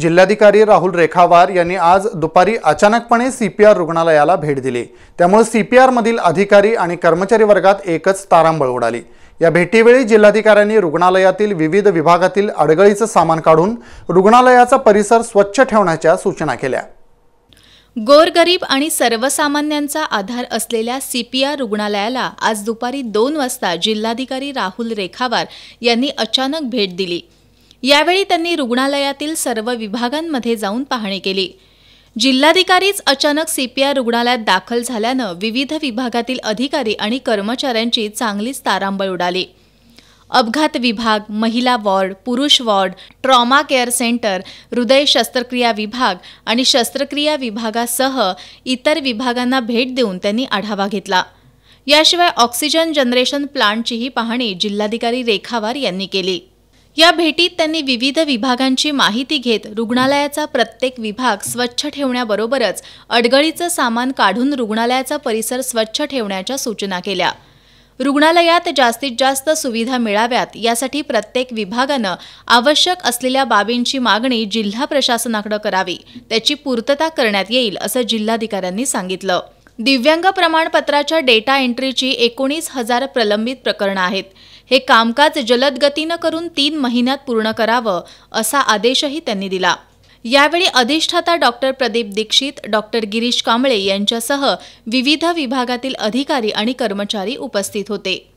जिल्हाधिकारी राहुल रेखावार यांनी आज दुपारी अचानकपणे सीपीआर रुग्णालयाला भेट दिली त्यामुळे मधील अधिकारी आणि कर्मचारी वर्गात एकच तारांबळ उडाली या भेटीवेळी जिल्हाधिकाऱ्यांनी रुग्णालयातील विविध विभागातील अडगळीचं सामान काढून रुग्णालयाचा परिसर स्वच्छ ठेवण्याच्या सूचना केल्या गोरगरीब आणि सर्वसामान्यांचा आधार असलेल्या सी पी आर रुग्णालयाला आज दुपारी दोन वाजता जिल्हाधिकारी राहुल रेखावार यांनी अचानक भेट दिली यावेळी त्यांनी रुग्णालयातील सर्व विभागांमध्ये जाऊन पाहणी केली जिल्हाधिकारीच अचानक सीपीआर रुग्णालयात दाखल झाल्यानं विविध विभागातील अधिकारी आणि कर्मचाऱ्यांची चांगलीच तारांबळ उडाली अपघात विभाग महिला वॉर्ड पुरुष वॉर्ड ट्रॉमा केअर सेंटर हृदय शस्त्रक्रिया विभाग आणि शस्त्रक्रिया विभागासह इतर विभागांना भेट देऊन त्यांनी आढावा घेतला याशिवाय ऑक्सिजन जनरेशन प्लांटचीही पाहणी जिल्हाधिकारी रेखावार यांनी केली या भेटीत त्यांनी विविध विभागांची माहिती घेत रुग्णालयाचा प्रत्येक विभाग स्वच्छ ठेवण्याबरोबरच अडगळीचं सामान काढून रुग्णालयाचा परिसर स्वच्छ ठेवण्याच्या सूचना केल्या रुग्णालयात जास्तीत जास्त सुविधा मिळाव्यात यासाठी प्रत्येक विभागानं आवश्यक असलेल्या बाबींची मागणी जिल्हा प्रशासनाकडे करावी त्याची पूर्तता करण्यात येईल असं जिल्हाधिकाऱ्यांनी सांगितलं दिव्यांग प्रमाणपत्राच्या डेटा एंट्रीची एकोणीस हजार प्रलंबित प्रकरणं आहेत हे कामकाज जलद गतीनं करून तीन महिन्यात पूर्ण करावं असा आदेशही त्यांनी दिला यावेळी अधिष्ठाता डॉक्टर प्रदीप दीक्षित डॉक्टर गिरीश कांबळे यांच्यासह विविध विभागातील अधिकारी आणि कर्मचारी उपस्थित होते